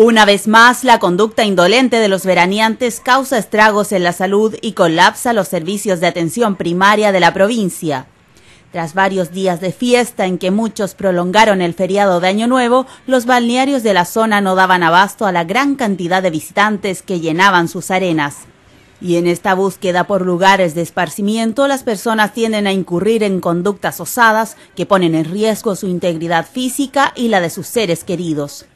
Una vez más, la conducta indolente de los veraneantes causa estragos en la salud y colapsa los servicios de atención primaria de la provincia. Tras varios días de fiesta en que muchos prolongaron el feriado de Año Nuevo, los balnearios de la zona no daban abasto a la gran cantidad de visitantes que llenaban sus arenas. Y en esta búsqueda por lugares de esparcimiento, las personas tienden a incurrir en conductas osadas que ponen en riesgo su integridad física y la de sus seres queridos.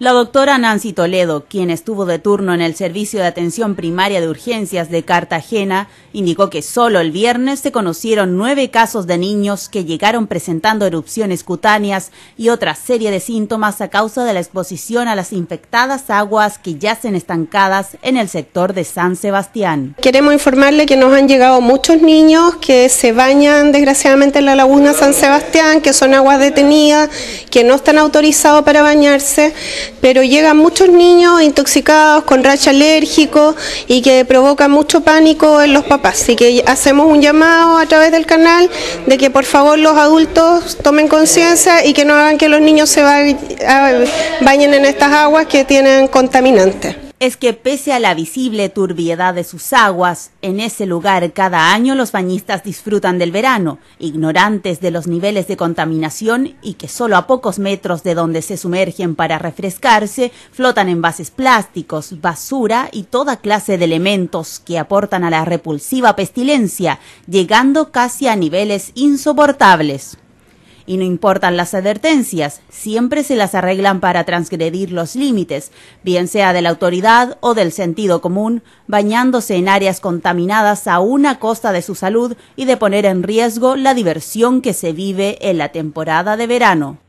La doctora Nancy Toledo, quien estuvo de turno en el Servicio de Atención Primaria de Urgencias de Cartagena, indicó que solo el viernes se conocieron nueve casos de niños que llegaron presentando erupciones cutáneas y otra serie de síntomas a causa de la exposición a las infectadas aguas que yacen estancadas en el sector de San Sebastián. Queremos informarle que nos han llegado muchos niños que se bañan desgraciadamente en la laguna San Sebastián, que son aguas detenidas, que no están autorizados para bañarse pero llegan muchos niños intoxicados con racha alérgico y que provoca mucho pánico en los papás. Así que hacemos un llamado a través del canal de que por favor los adultos tomen conciencia y que no hagan que los niños se bañen en estas aguas que tienen contaminantes es que pese a la visible turbiedad de sus aguas, en ese lugar cada año los bañistas disfrutan del verano, ignorantes de los niveles de contaminación y que solo a pocos metros de donde se sumergen para refrescarse flotan envases plásticos, basura y toda clase de elementos que aportan a la repulsiva pestilencia, llegando casi a niveles insoportables y no importan las advertencias, siempre se las arreglan para transgredir los límites, bien sea de la autoridad o del sentido común, bañándose en áreas contaminadas a una costa de su salud y de poner en riesgo la diversión que se vive en la temporada de verano.